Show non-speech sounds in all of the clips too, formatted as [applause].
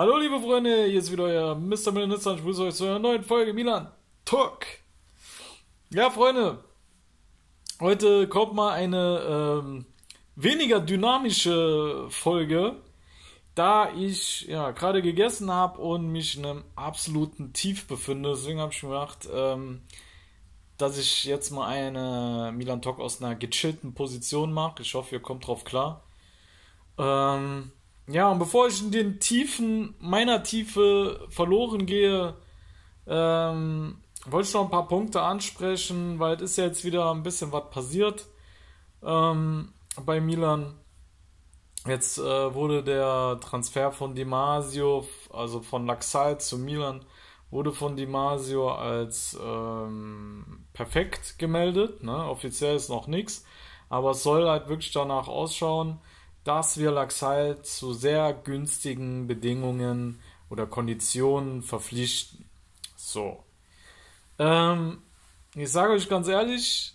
Hallo liebe Freunde, hier ist wieder euer Mr. Minister und ich grüße euch zu einer neuen Folge Milan Talk. Ja Freunde, heute kommt mal eine ähm, weniger dynamische Folge, da ich ja gerade gegessen habe und mich in einem absoluten Tief befinde. Deswegen habe ich mir gedacht, ähm, dass ich jetzt mal eine Milan Talk aus einer gechillten Position mache. Ich hoffe, ihr kommt drauf klar. Ähm, ja, und bevor ich in den Tiefen meiner Tiefe verloren gehe, ähm, wollte ich noch ein paar Punkte ansprechen, weil es ist ja jetzt wieder ein bisschen was passiert ähm, bei Milan. Jetzt äh, wurde der Transfer von Dimasio, also von Laxal zu Milan, wurde von Dimasio als ähm, perfekt gemeldet. Ne? Offiziell ist noch nichts, aber es soll halt wirklich danach ausschauen, dass wir Laxal zu sehr günstigen Bedingungen oder Konditionen verpflichten. So. Ähm, ich sage euch ganz ehrlich,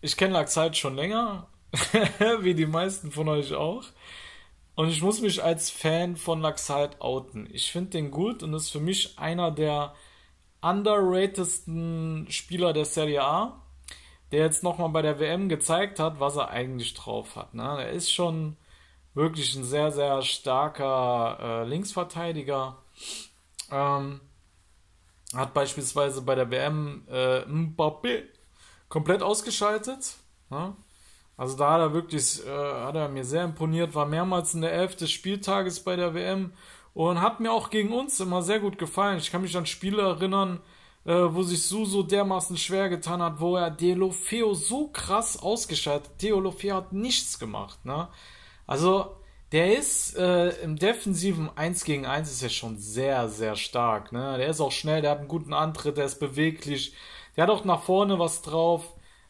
ich kenne Laxal schon länger, [laughs] wie die meisten von euch auch. Und ich muss mich als Fan von Laxalt outen. Ich finde den gut und ist für mich einer der underratedsten Spieler der Serie A, der jetzt nochmal bei der WM gezeigt hat, was er eigentlich drauf hat. Ne? Er ist schon wirklich ein sehr, sehr starker äh, Linksverteidiger. Ähm, hat beispielsweise bei der WM äh, Mbappé komplett ausgeschaltet. Ne? Also da hat er wirklich, äh, hat er mir sehr imponiert, war mehrmals in der Elf des Spieltages bei der WM und hat mir auch gegen uns immer sehr gut gefallen. Ich kann mich an Spiele erinnern, äh, wo sich Suso dermaßen schwer getan hat, wo er Deulofeo so krass ausgeschaltet. hat. Deulofeo hat nichts gemacht, ne? Also, der ist äh, im defensiven 1 gegen 1 ist ja schon sehr, sehr stark. Ne? Der ist auch schnell, der hat einen guten Antritt, der ist beweglich, der hat auch nach vorne was drauf.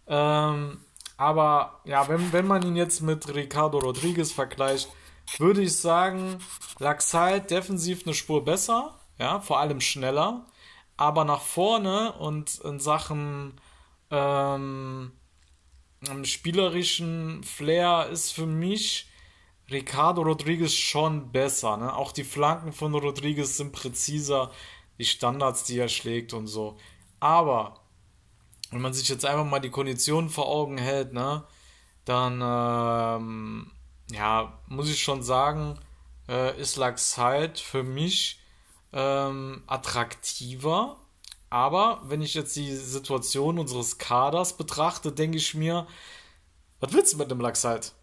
Ähm, aber ja, wenn, wenn man ihn jetzt mit Ricardo Rodriguez vergleicht, würde ich sagen, Laxalt defensiv eine Spur besser, ja, vor allem schneller, aber nach vorne und in Sachen ähm, spielerischen Flair ist für mich Ricardo Rodriguez schon besser. Ne? Auch die Flanken von Rodriguez sind präziser, die Standards, die er schlägt und so. Aber wenn man sich jetzt einfach mal die Konditionen vor Augen hält, ne, dann ähm, ja, muss ich schon sagen, äh, ist Laxalt für mich ähm, attraktiver. Aber wenn ich jetzt die Situation unseres Kaders betrachte, denke ich mir, was willst du mit dem Laxalt?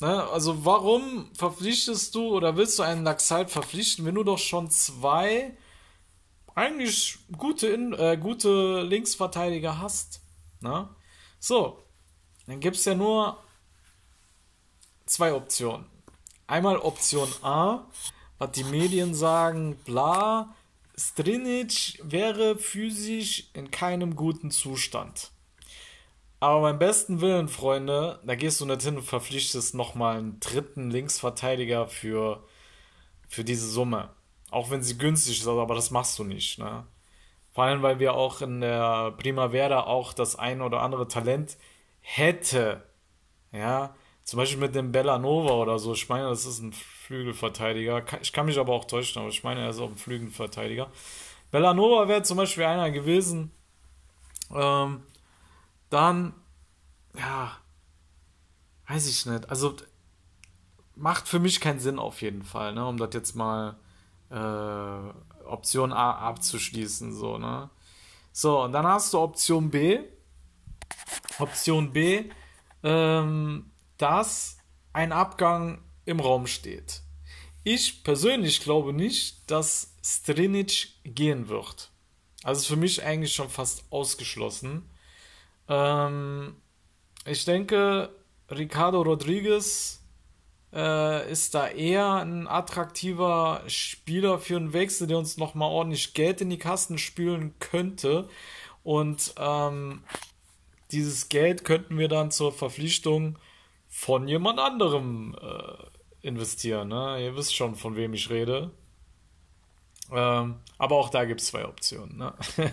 Ne? Also warum verpflichtest du oder willst du einen Laxalt verpflichten, wenn du doch schon zwei eigentlich gute, In äh, gute Linksverteidiger hast? Ne? So, dann gibt es ja nur zwei Optionen. Einmal Option A, was die Medien sagen, bla, Strinic wäre physisch in keinem guten Zustand. Aber beim besten Willen, Freunde, da gehst du nicht hin und verpflichtest nochmal einen dritten Linksverteidiger für, für diese Summe. Auch wenn sie günstig ist, aber das machst du nicht. Ne? Vor allem, weil wir auch in der Primavera auch das ein oder andere Talent hätte. Ja, zum Beispiel mit dem Bellanova oder so. Ich meine, das ist ein Flügelverteidiger. Ich kann mich aber auch täuschen, aber ich meine, er ist auch ein Flügelverteidiger. Bellanova wäre zum Beispiel einer gewesen. Ähm, dann, ja, weiß ich nicht. Also macht für mich keinen Sinn auf jeden Fall, ne? um das jetzt mal äh, Option A abzuschließen. So, ne? so, und dann hast du Option B. Option B, ähm, dass ein Abgang im Raum steht. Ich persönlich glaube nicht, dass Strinic gehen wird. Also für mich eigentlich schon fast ausgeschlossen. Ähm, ich denke, Ricardo Rodriguez äh, ist da eher ein attraktiver Spieler für einen Wechsel, der uns nochmal ordentlich Geld in die Kasten spülen könnte. Und ähm, dieses Geld könnten wir dann zur Verpflichtung von jemand anderem äh, investieren. Ne? Ihr wisst schon, von wem ich rede. Ähm, aber auch da gibt es zwei Optionen. Ne? [laughs]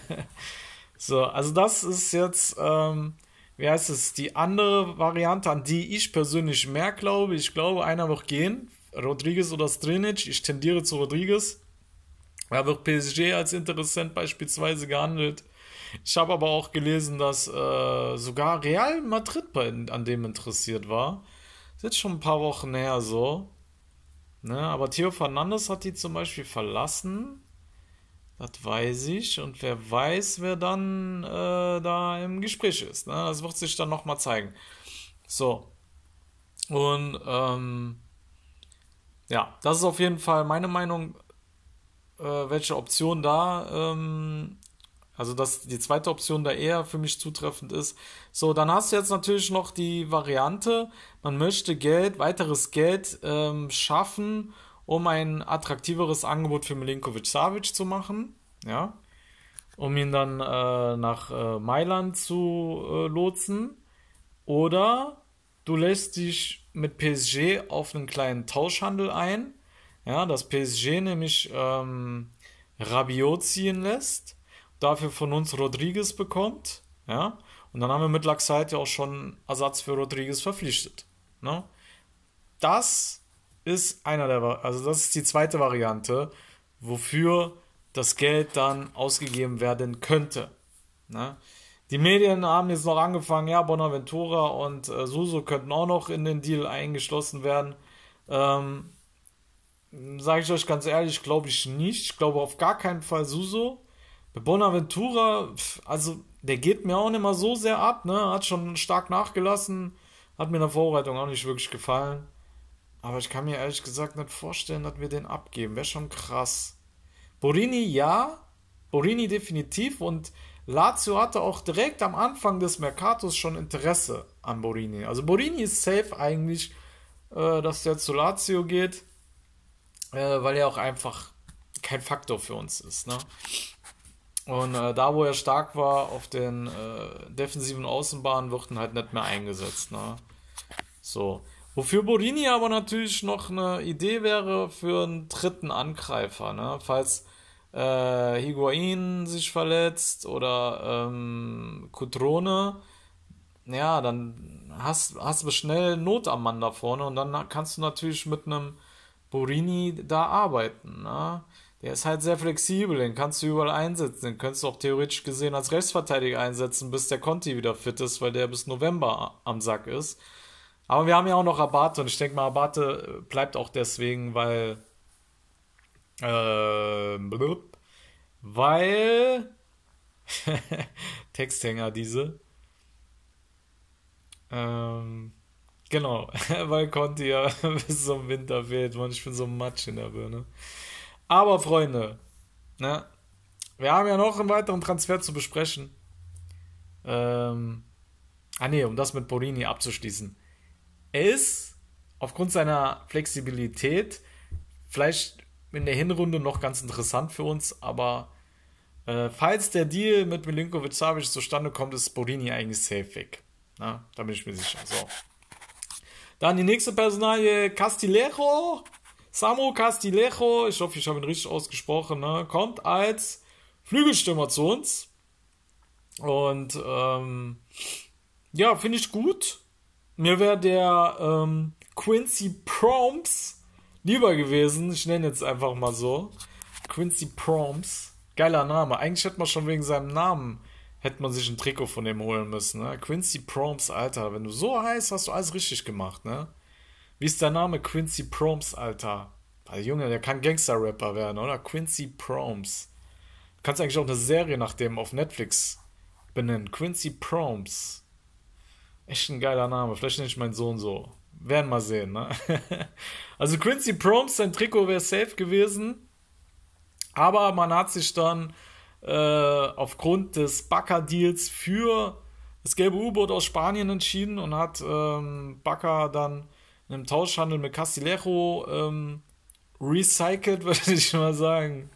So, also das ist jetzt, ähm, wie heißt es, die andere Variante, an die ich persönlich mehr glaube. Ich glaube, einer wird gehen, Rodriguez oder Strinic. Ich tendiere zu Rodriguez. Da wird PSG als Interessent beispielsweise gehandelt. Ich habe aber auch gelesen, dass äh, sogar Real Madrid bei, an dem interessiert war. Das ist jetzt schon ein paar Wochen her so. Ne? Aber Theo Fernandes hat die zum Beispiel verlassen. Das weiß ich. Und wer weiß, wer dann äh, da im Gespräch ist. Ne? Das wird sich dann nochmal zeigen. So. Und ähm, ja, das ist auf jeden Fall meine Meinung, äh, welche Option da, ähm, also dass die zweite Option da eher für mich zutreffend ist. So, dann hast du jetzt natürlich noch die Variante, man möchte Geld, weiteres Geld ähm, schaffen, um ein attraktiveres Angebot für Milinkovic Savic zu machen, ja, um ihn dann äh, nach äh, Mailand zu äh, lotsen. Oder du lässt dich mit PSG auf einen kleinen Tauschhandel ein, ja, dass PSG nämlich ähm, Rabiot ziehen lässt, dafür von uns Rodriguez bekommt, ja, und dann haben wir mit Laxalt ja auch schon Ersatz für Rodriguez verpflichtet. Ne? Das ist einer der, also das ist die zweite Variante, wofür das Geld dann ausgegeben werden könnte. Ne? Die Medien haben jetzt noch angefangen, ja, Bonaventura und äh, Suso könnten auch noch in den Deal eingeschlossen werden. Ähm, Sage ich euch ganz ehrlich, glaube ich nicht. Ich glaube auf gar keinen Fall Suso. Bei Bonaventura, pf, also der geht mir auch nicht mal so sehr ab, ne? Hat schon stark nachgelassen. Hat mir in der Vorbereitung auch nicht wirklich gefallen. Aber ich kann mir ehrlich gesagt nicht vorstellen, dass wir den abgeben. Wäre schon krass. Borini ja, Borini definitiv und Lazio hatte auch direkt am Anfang des Mercatos schon Interesse an Borini. Also Borini ist safe eigentlich, äh, dass der zu Lazio geht, äh, weil er auch einfach kein Faktor für uns ist. Ne? Und äh, da, wo er stark war, auf den äh, defensiven Außenbahnen, wird ihn halt nicht mehr eingesetzt. Ne? So. Wofür Borini aber natürlich noch eine Idee wäre für einen dritten Angreifer, ne? falls äh, Higuain sich verletzt oder ähm, Cutrone, ja, dann hast, hast du schnell Not am Mann da vorne und dann kannst du natürlich mit einem Borini da arbeiten. Ne? Der ist halt sehr flexibel, den kannst du überall einsetzen. Den könntest du auch theoretisch gesehen als Rechtsverteidiger einsetzen, bis der Conti wieder fit ist, weil der bis November am Sack ist. Aber wir haben ja auch noch Abate und ich denke mal, Abate bleibt auch deswegen, weil. Äh, blub, weil. [laughs] Texthänger diese. Ähm, genau, [laughs] weil Conti ja [laughs] bis zum Winter fehlt. Mann, ich bin so matsch in der Birne. Aber Freunde, ne, wir haben ja noch einen weiteren Transfer zu besprechen. Ähm, ah ne, um das mit Borini abzuschließen. Er ist aufgrund seiner Flexibilität vielleicht in der Hinrunde noch ganz interessant für uns, aber äh, falls der Deal mit Milinkovic Savic zustande kommt, ist Borini eigentlich safe weg. Na, da bin ich mir sicher. So. Dann die nächste Personalie, Castillejo. Samu Castillejo, ich hoffe, ich habe ihn richtig ausgesprochen, ne? kommt als Flügelstürmer zu uns. Und ähm, ja, finde ich gut. Mir wäre der ähm, Quincy Proms lieber gewesen. Ich nenne jetzt einfach mal so. Quincy Proms. Geiler Name. Eigentlich hätte man schon wegen seinem Namen hätte man sich ein Trikot von dem holen müssen. Ne? Quincy Proms, Alter. Wenn du so heißt, hast du alles richtig gemacht, ne? Wie ist der Name Quincy Proms, Alter? Weil Junge, der kann Gangster-Rapper werden, oder? Quincy Proms. Du kannst eigentlich auch eine Serie nach dem auf Netflix benennen. Quincy Proms. Echt ein geiler Name. Vielleicht nenne ich meinen Sohn so. Werden mal sehen, ne? [laughs] also Quincy Proms, sein Trikot wäre safe gewesen. Aber man hat sich dann äh, aufgrund des Bakker-Deals für das gelbe U-Boot aus Spanien entschieden und hat ähm, Bakker dann in einem Tauschhandel mit Castillejo ähm, recycelt, [laughs] würde ich mal sagen.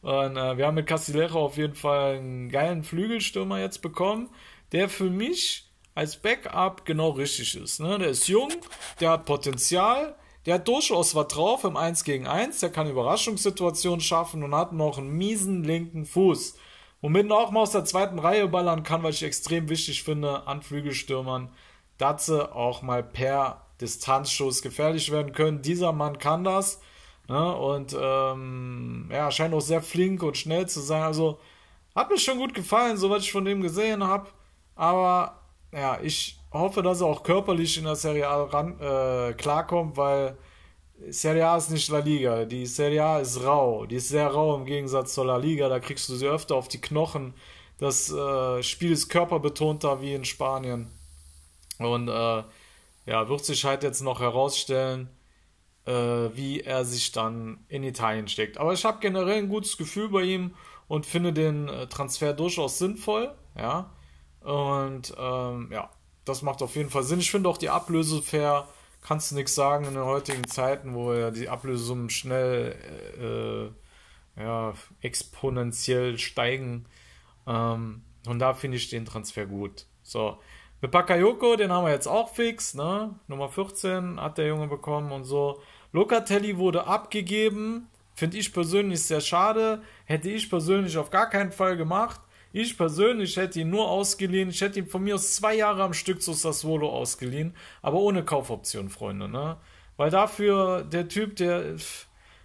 Und äh, wir haben mit Castillejo auf jeden Fall einen geilen Flügelstürmer jetzt bekommen, der für mich als Backup genau richtig ist. Ne? Der ist jung, der hat Potenzial, der hat durchaus was drauf im 1 gegen 1, der kann Überraschungssituationen schaffen und hat noch einen miesen linken Fuß. Womit man auch mal aus der zweiten Reihe ballern kann, was ich extrem wichtig finde an Flügelstürmern, dass sie auch mal per Distanzschuss gefährlich werden können. Dieser Mann kann das. Ne? Und ähm, ja, scheint auch sehr flink und schnell zu sein. Also hat mir schon gut gefallen, soweit ich von dem gesehen habe. Aber ja, ich hoffe, dass er auch körperlich in der Serie A ran, äh, klarkommt, weil Serie A ist nicht La Liga. Die Serie A ist rau. Die ist sehr rau im Gegensatz zur La Liga. Da kriegst du sie öfter auf die Knochen. Das äh, Spiel ist körperbetonter wie in Spanien. Und äh, ja, wird sich halt jetzt noch herausstellen, äh, wie er sich dann in Italien steckt. Aber ich habe generell ein gutes Gefühl bei ihm und finde den äh, Transfer durchaus sinnvoll. Ja. Und ähm, ja, das macht auf jeden Fall Sinn. Ich finde auch die Ablöse fair. Kannst du nichts sagen in den heutigen Zeiten, wo ja die Ablösungen schnell äh, ja, exponentiell steigen. Ähm, und da finde ich den Transfer gut. So, mit Bakayoko, den haben wir jetzt auch fix, ne? Nummer 14 hat der Junge bekommen und so. Locatelli wurde abgegeben. Finde ich persönlich sehr schade. Hätte ich persönlich auf gar keinen Fall gemacht. Ich persönlich hätte ihn nur ausgeliehen. Ich hätte ihn von mir aus zwei Jahre am Stück zu Sassuolo ausgeliehen, aber ohne Kaufoption, Freunde, ne? Weil dafür der Typ, der.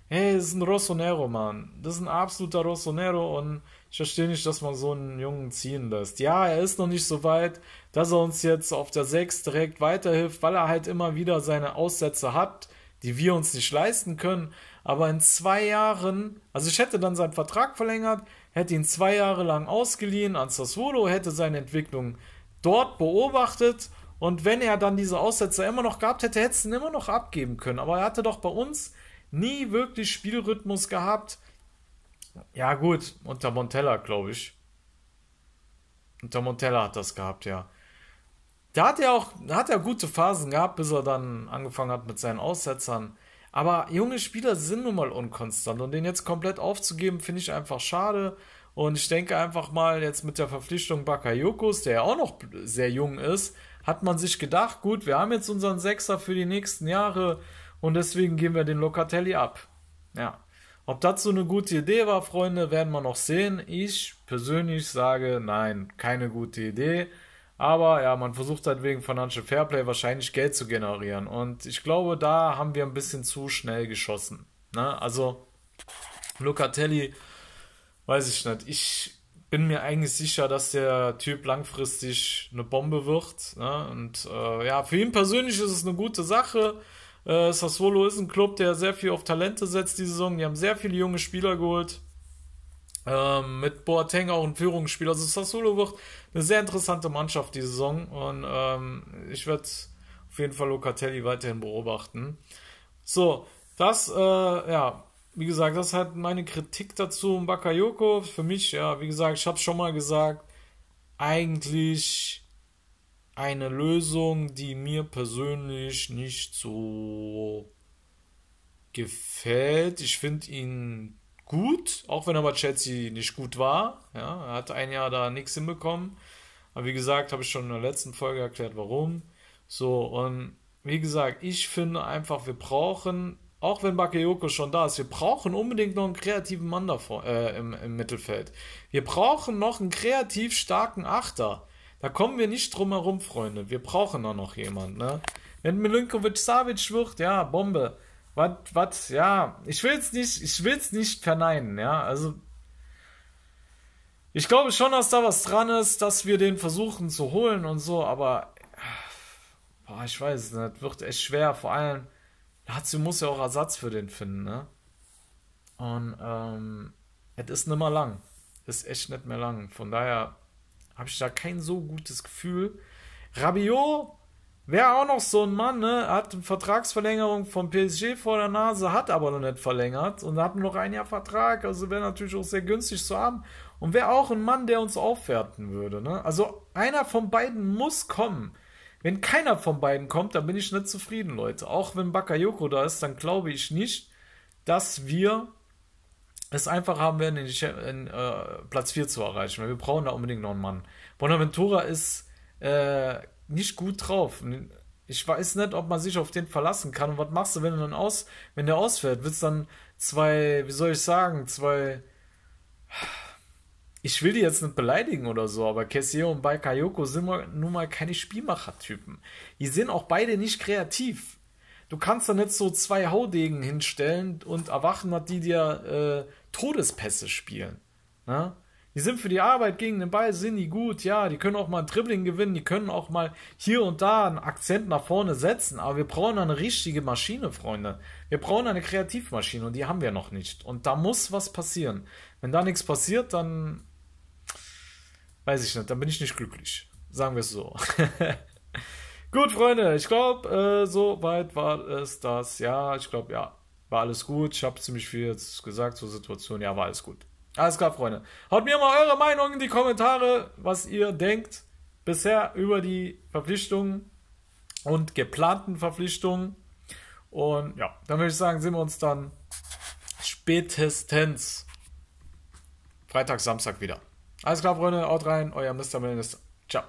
Hey, das ist ein Rossonero, Mann. Das ist ein absoluter Rossonero und ich verstehe nicht, dass man so einen Jungen ziehen lässt. Ja, er ist noch nicht so weit, dass er uns jetzt auf der 6 direkt weiterhilft, weil er halt immer wieder seine Aussätze hat, die wir uns nicht leisten können. Aber in zwei Jahren, also ich hätte dann seinen Vertrag verlängert, hätte ihn zwei Jahre lang ausgeliehen an Sassuolo, hätte seine Entwicklung dort beobachtet und wenn er dann diese Aussetzer immer noch gehabt hätte, hätte es ihn immer noch abgeben können. Aber er hatte doch bei uns nie wirklich Spielrhythmus gehabt. Ja, gut, unter Montella, glaube ich. Unter Montella hat das gehabt, ja. Da hat er auch, hat er gute Phasen gehabt, bis er dann angefangen hat mit seinen Aussetzern. Aber junge Spieler sind nun mal unkonstant und den jetzt komplett aufzugeben, finde ich einfach schade. Und ich denke einfach mal, jetzt mit der Verpflichtung Bakayokos, der ja auch noch sehr jung ist, hat man sich gedacht, gut, wir haben jetzt unseren Sechser für die nächsten Jahre und deswegen geben wir den Locatelli ab. Ja. Ob das so eine gute Idee war, Freunde, werden wir noch sehen. Ich persönlich sage, nein, keine gute Idee. Aber ja, man versucht halt wegen Financial Fairplay wahrscheinlich Geld zu generieren. Und ich glaube, da haben wir ein bisschen zu schnell geschossen. Ne? Also, Lucatelli, weiß ich nicht. Ich bin mir eigentlich sicher, dass der Typ langfristig eine Bombe wird. Ne? Und äh, ja, für ihn persönlich ist es eine gute Sache. Äh, Sassuolo ist ein Club, der sehr viel auf Talente setzt diese Saison. Die haben sehr viele junge Spieler geholt. Ähm, mit Boateng auch ein Führungsspiel. Also Sassuolo wird eine sehr interessante Mannschaft die Saison und ähm, ich werde auf jeden Fall Locatelli weiterhin beobachten. So, das, äh, ja, wie gesagt, das hat meine Kritik dazu. Bakayoko, für mich, ja, wie gesagt, ich habe schon mal gesagt, eigentlich eine Lösung, die mir persönlich nicht so gefällt. Ich finde ihn gut, auch wenn er bei Chelsea nicht gut war. Ja, er hat ein Jahr da nichts hinbekommen. Aber wie gesagt, habe ich schon in der letzten Folge erklärt, warum. So, und wie gesagt, ich finde einfach, wir brauchen, auch wenn Bakayoko schon da ist, wir brauchen unbedingt noch einen kreativen Mann davor, äh, im, im Mittelfeld. Wir brauchen noch einen kreativ starken Achter. Da kommen wir nicht drum herum, Freunde. Wir brauchen da noch jemanden, ne? Wenn Milinkovic Savic wird, ja, Bombe was, was, ja, ich will's nicht, ich will's nicht verneinen, ja, also ich glaube schon, dass da was dran ist, dass wir den versuchen zu holen und so, aber boah, ich weiß es nicht, wird echt schwer, vor allem Lazio muss ja auch Ersatz für den finden, ne? Und ähm, es ist nicht mehr lang, ist echt nicht mehr lang, von daher habe ich da kein so gutes Gefühl. Rabiot Wäre auch noch so ein Mann, ne? Hat eine Vertragsverlängerung vom PSG vor der Nase, hat aber noch nicht verlängert und hat nur noch ein Jahr Vertrag. Also wäre natürlich auch sehr günstig zu haben. Und wäre auch ein Mann, der uns aufwerten würde, ne? Also einer von beiden muss kommen. Wenn keiner von beiden kommt, dann bin ich nicht zufrieden, Leute. Auch wenn Bakayoko da ist, dann glaube ich nicht, dass wir es einfach haben werden, in, in äh, Platz 4 zu erreichen, weil wir brauchen da unbedingt noch einen Mann. Bonaventura ist äh, nicht gut drauf. Ich weiß nicht, ob man sich auf den verlassen kann. Und was machst du, wenn du dann aus, wenn der ausfällt? Wird es dann zwei, wie soll ich sagen, zwei. Ich will die jetzt nicht beleidigen oder so, aber Kessio und Bakayoko sind nun mal keine Spielmachertypen. Die sind auch beide nicht kreativ. Du kannst da nicht so zwei Haudegen hinstellen und erwachen, dass die dir äh, Todespässe spielen. Na? Ne? Die sind für die Arbeit gegen den Ball, sind die gut, ja, die können auch mal ein Dribbling gewinnen, die können auch mal hier und da einen Akzent nach vorne setzen, aber wir brauchen eine richtige Maschine, Freunde. Wir brauchen eine Kreativmaschine und die haben wir noch nicht. Und da muss was passieren. Wenn da nichts passiert, dann weiß ich nicht, dann bin ich nicht glücklich. Sagen wir es so. [laughs] gut, Freunde, ich glaube, äh, soweit war es das. Ja, ich glaube, ja, war alles gut. Ich habe ziemlich viel jetzt gesagt zur Situation. Ja, war alles gut. Alles klar, Freunde. Haut mir mal eure Meinung in die Kommentare, was ihr denkt bisher über die Verpflichtungen und geplanten Verpflichtungen. Und ja, dann würde ich sagen, sehen wir uns dann spätestens Freitag, Samstag wieder. Alles klar, Freunde, haut rein, euer Mr. Menes. Ciao.